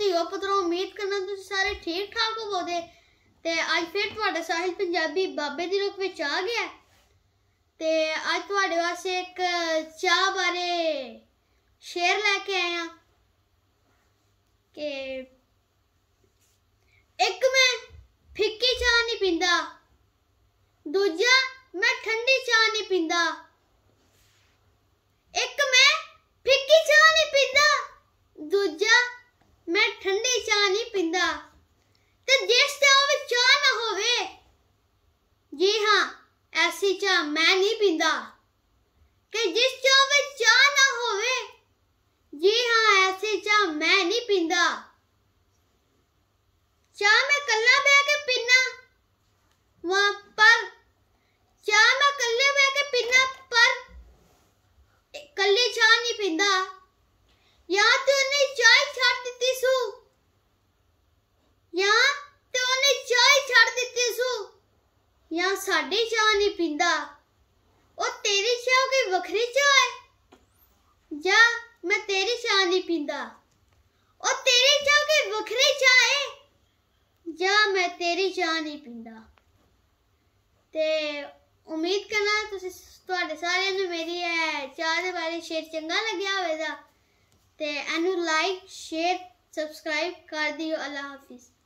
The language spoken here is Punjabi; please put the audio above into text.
ਜੀ ਹੋ ਪਤਰੋ ਉਮੀਦ ਕਰਨਾ ਤੁਸੀਂ ਸਾਰੇ ਠੀਕ ਠਾਕ ਹੋ ਬੋਦੇ ਤੇ ਅੱਜ ਫਿਰ ਤੁਹਾਡਾ ਸਾਹਿਲ ਪੰਜਾਬੀ ਬਾਬੇ ਦੀ ਰੁਕ ਵਿੱਚ ਆ ਗਿਆ ਤੇ ਅੱਜ ਤੁਹਾਡੇ ਵਾਸਤੇ ਇੱਕ ਚਾਹ ਬਾਰੇ ਸ਼ੇਅਰ ਲੈ ਕੇ ਆਇਆ ਕਿ ਇੱਕ ਮੈਂ ਫਿੱਕੀ ਚਾਹ ਨਹੀਂ ਪੀਂਦਾ ਦੂਜਾ ਮੈਂ ਠੰਡੀ ਚਾਹ ਨਹੀਂ ਪੀਂਦਾ ਪਿੰਦਾ ਤੇ ਜਿਸ ਤੇ ਉਹ ਚਾਹ ਨਾ ਹੋਵੇ ਜੀ ਹਾਂ ਐਸੀ ਚਾ ਮੈਂ ਨਹੀਂ ਪਿੰਦਾ ਕਿ ਜਿਸ ਚਾਹ ਵਿੱਚ ਚਾਹ ਨਾ ਹੋਵੇ ਜੀ ਹਾਂ ਐਸੀ ਚਾ ਮੈਂ ਨਹੀਂ ਪਿੰਦਾ ਚਾਹ ਮੈਂ ਕੱਲਾ ਬਹਿ ਕੇ ਪੀਣਾ ਵਾਂ ਪਰ ਚਾਹ ਮੈਂ ਕੱਲੇ ਬਹਿ ਕੇ ਪੀਣਾ ਪਰ ਇਕੱਲੇ ਚਾਹ ਨਹੀਂ ਪੀਂਦਾ ਬਿਨਾ ਸਾਡੀ ਚਾਹ ਨਹੀਂ ਪੀਂਦਾ ਉਹ ਤੇਰੀ ਚਾਹ ਕੋਈ ਵੱਖਰੀ ਚਾਹ ਹੈ ਜਾ ਮੈਂ ਤੇਰੀ ਚਾਹ ਨਹੀਂ ਪੀਂਦਾ ਉਹ ਤੇਰੀ ਚਾਹ ਕੋਈ ਵੱਖਰੀ ਚਾਹ ਹੈ ਜਾ ਮੈਂ ਤੇਰੀ ਚਾਹ ਨਹੀਂ ਪੀਂਦਾ ਤੇ ਉਮੀਦ ਕਰਨਾ ਤੁਸੀਂ ਤੁਹਾਡੇ ਸਾਰਿਆਂ ਨੂੰ ਮੇਰੀ ਹੈ ਚਾਹ ਦੇ ਬਾਰੇ ਸ਼ੇਅਰ ਚੰਗਾ ਲੱਗਿਆ ਹੋਵੇਗਾ ਤੇ ਇਹਨੂੰ ਲਾਈਕ ਸ਼ੇਅਰ ਸਬਸਕ੍ਰਾਈਬ ਕਰ ਦਿਓ ਅੱਲਾ ਹਾਫਿਜ਼